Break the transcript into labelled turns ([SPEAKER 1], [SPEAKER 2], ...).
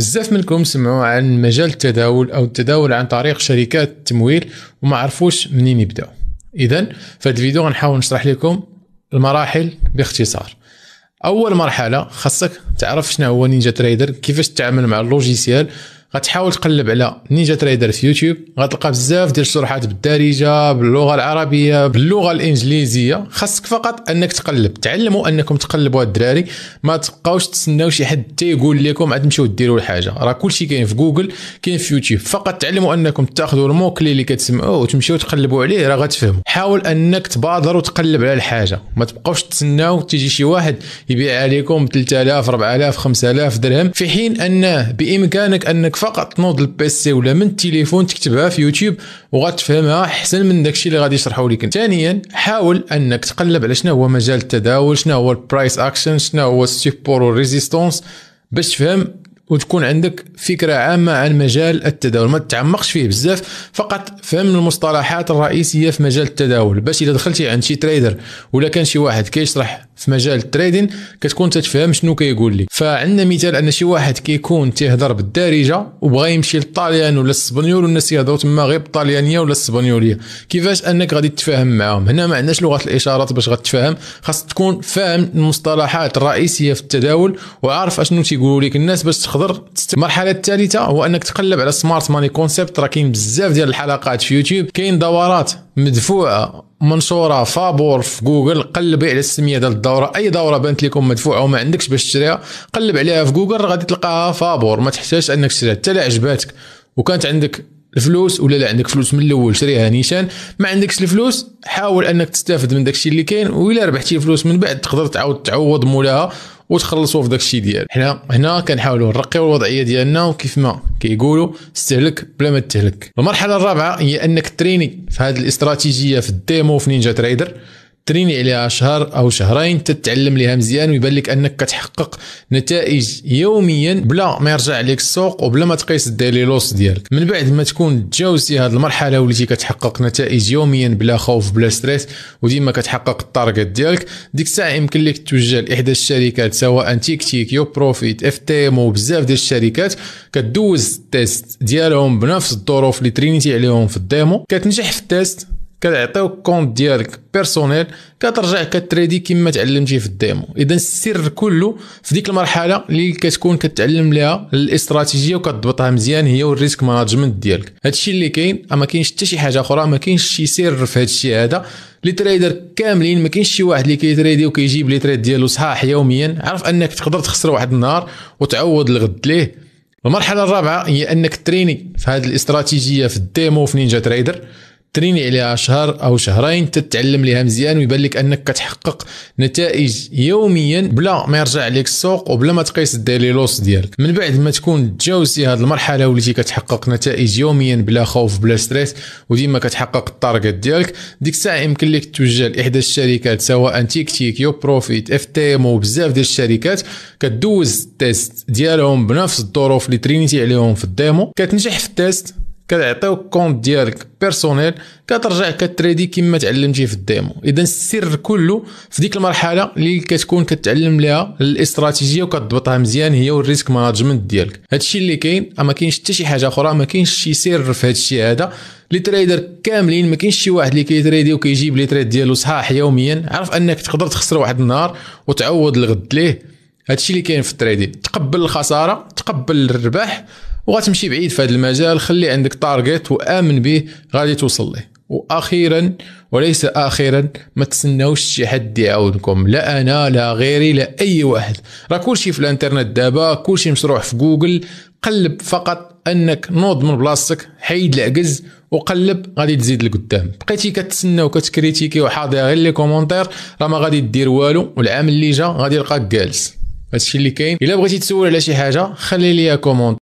[SPEAKER 1] بزاف منكم سمعوا عن مجال التداول او التداول عن طريق شركات التمويل وما عرفوش منين يبداو اذا في هذا الفيديو غنحاول نشرح لكم المراحل باختصار اول مرحله خاصك تعرف شنو هو نينجا تريدر كيفاش تتعامل مع اللوجيسيال غتحاول تقلب على نينجا تريدر في يوتيوب غتلقى بزاف ديال الشروحات بالدارجه باللغه العربيه باللغه الانجليزيه خاصك فقط انك تقلب تعلموا انكم تقلبوا الدراري ما تبقاوش تسناو شي حد يقول لكم عاد تمشيو ديروا الحاجه راه كلشي كاين في جوجل كاين في يوتيوب فقط تعلموا انكم تاخذوا الموكلي اللي كتسمعوه وتمشيو تقلبوا عليه راه غتفهموا حاول انك تبادر وتقلب على الحاجه ما تبقاوش تسناو تيجي شي واحد يبيع عليكم 3000 4000 5000 درهم في حين انه بامكانك انك فقط تنوض البيسي ولا من التليفون تكتبها في يوتيوب وغتفهمها احسن من داكشي اللي غادي يشرحوا لك ثانيا حاول انك تقلب على شنو هو مجال التداول شنو هو البرايس اكشن شنو هو السيبور والريزيستونس باش تفهم وتكون عندك فكره عامه عن مجال التداول ما تتعمقش فيه بزاف فقط فهم المصطلحات الرئيسيه في مجال التداول باش اذا دخلتي عند شي تريدر ولا كان شي واحد كيشرح في مجال التريدين كتكون تتفهم شنو كيقول لي فعندنا مثال ان شي واحد كيكون تيهضر بالدارجه وبغا يمشي للطاليان ولا السبنيول والناس يهضروا تما غير بالطاليانيه ولا السبنيولية كيفاش انك غادي تتفاهم معاهم هنا ما عندناش لغه الاشارات باش غتفهم خاص تكون فاهم المصطلحات الرئيسيه في التداول وعارف اشنو تيقولوا لك الناس باش تقدر المرحله الثالثه هو انك تقلب على سمارت ماني كونسيبت راه كاين بزاف ديال الحلقات في يوتيوب كاين دورات مدفوعه منشوره فابور في جوجل قلبي على السميه ديال الدوره اي دوره بانت لكم مدفوعه وما عندكش باش تشريها قلب عليها في جوجل غادي تلقاها فابور ما تحتاجش انك تشريها حتى عجباتك وكانت عندك الفلوس ولا لا عندك فلوس من الاول شريها نيشان ما عندكش الفلوس حاول انك تستافد من داكشي اللي كاين ولا ربحتي الفلوس من بعد تقدر تعاود تعوض مولاها وتخلصوا في داك الشيء ديال حنا هنا كنحاولوا نرقيو الوضعيه ديالنا وكيف ما كيقولوا استهلك بلا ما تهلك المرحله الرابعه هي انك تريني في هذه الاستراتيجيه في الديمو في نينجا تريدر تريني عليها شهر او شهرين تتعلم ليها مزيان ويبان لك انك كتحقق نتائج يوميا بلا ما يرجع عليك السوق وبلا ما تقيس الديلي لوس ديالك من بعد ما تكون تجاوزتي هذه المرحله وليتي كتحقق نتائج يوميا بلا خوف بلا ستريس وديما كتحقق التارجت ديالك ديك الساعه يمكن لك توجه لاحدى الشركات سواء تيك تيك يو بروفيت اف ام وبزاف ديال الشركات كدوز التيست ديالهم بنفس الظروف اللي ترينيتي عليهم في الديمو كتنجح في التيست كتعطيوك كونت ديالك بيرسونيل كترجع كتريدي كما تعلمتي في الديمو اذا السر كله في ديك المرحله اللي كتكون كتعلم ليها الاستراتيجيه وكتضبطها مزيان هي والريسك مانجمنت ديالك هادشي اللي كاين ما كاينش حتى شي حاجه اخرى ما كاينش شي سر في هادشي هذا لي تريدر كاملين ما كاينش شي واحد اللي كيتريدي وكيجيب لي تريد ديالو صحاح يوميا عرف انك تقدر تخسر واحد النهار وتعوض الغد ليه المرحله الرابعه هي انك تريني في هذه الاستراتيجيه في الديمو في نينجا تريدر تريني عليها شهر او شهرين تتعلم ليها مزيان ويبان لك انك كتحقق نتائج يوميا بلا ما يرجع عليك السوق وبلا ما تقيس الديلي لوس ديالك من بعد ما تكون تجاوزتي هذه المرحله وليتي كتحقق نتائج يوميا بلا خوف بلا ستريس وديما كتحقق التارجت ديالك ديك الساعه يمكن لك توجه لاحدى الشركات سواء تيك تيك يو بروفيت اف تي ام وبزاف ديال الشركات كدوز التيست ديالهم بنفس الظروف اللي ترينيتي عليهم في الديمو كتنجح في التيست كتعطيوك كونت ديالك بيرسونيل كترجع كتريدي كما تعلمتي في الديمو اذا السر كله في ديك المرحله اللي كتكون كتعلم ليها الاستراتيجيه وكتضبطها مزيان هي والريسك مانجمنت ديالك هادشي اللي كاين ما كاينش حتى شي حاجه اخرى ما كاينش شي سر في هادشي هذا لي تريدر كاملين ما كاينش شي واحد اللي كيتريدي وكيجيب لي تريد ديالو صحاح يوميا عرف انك تقدر تخسر واحد النهار وتعوض الغد ليه هادشي اللي كاين في التريدين تقبل الخساره تقبل الربح وغتمشي بعيد في هذا المجال خلي عندك تارجت وامن به غادي توصل ليه واخيرا وليس اخيرا ما تسناوش شي حد يعاونكم لا انا لا غيري لا اي واحد راه كلشي في الانترنت دابا كلشي مشروع في جوجل قلب فقط انك نوض من بلاصتك حيد العجز وقلب غادي تزيد لقدام بقيتي كتسنى وكتكريتيكي وحاضر غير لي كومونتير راه ما غادي دير والو والعام اللي جا غادي يلقاك جالس هادشي اللي كاين الا بغيتي تسول على شي حاجه خلي لي كومونتير